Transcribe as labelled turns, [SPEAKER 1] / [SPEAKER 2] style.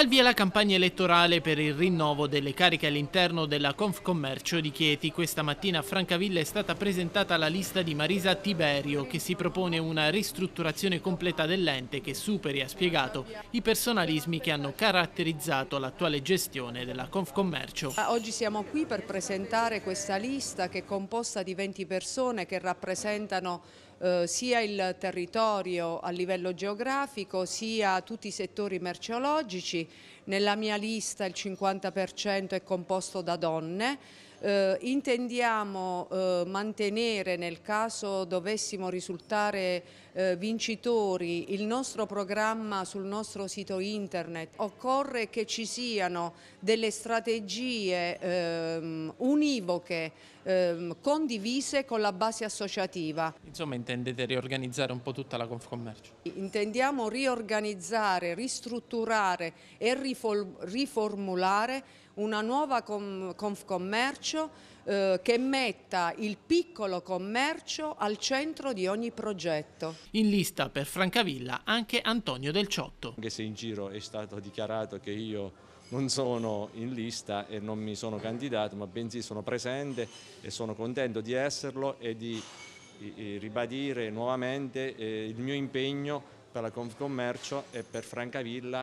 [SPEAKER 1] al via la campagna elettorale per il rinnovo delle cariche all'interno della Confcommercio di Chieti. Questa mattina a Francavilla è stata presentata la lista di Marisa Tiberio che si propone una ristrutturazione completa dell'ente che superi, ha spiegato, i personalismi che hanno caratterizzato l'attuale gestione della Confcommercio.
[SPEAKER 2] Ah, oggi siamo qui per presentare questa lista che è composta di 20 persone che rappresentano eh, sia il territorio a livello geografico sia tutti i settori merceologici. Nella mia lista il 50% è composto da donne eh, intendiamo eh, mantenere nel caso dovessimo risultare eh, vincitori il nostro programma sul nostro sito internet. Occorre che ci siano delle strategie ehm, univoche ehm, condivise con la base associativa.
[SPEAKER 3] Insomma intendete riorganizzare un po' tutta la Confcommercio?
[SPEAKER 2] Intendiamo riorganizzare, ristrutturare e riformulare una nuova Confcommercio eh, che metta il piccolo commercio al centro di ogni progetto.
[SPEAKER 1] In lista per Francavilla anche Antonio Del Ciotto. Anche se in giro è stato
[SPEAKER 4] dichiarato che io non sono in lista e non mi sono candidato, ma bensì sono presente e sono contento di esserlo e di ribadire nuovamente eh, il mio impegno per la Confcommercio e per Francavilla.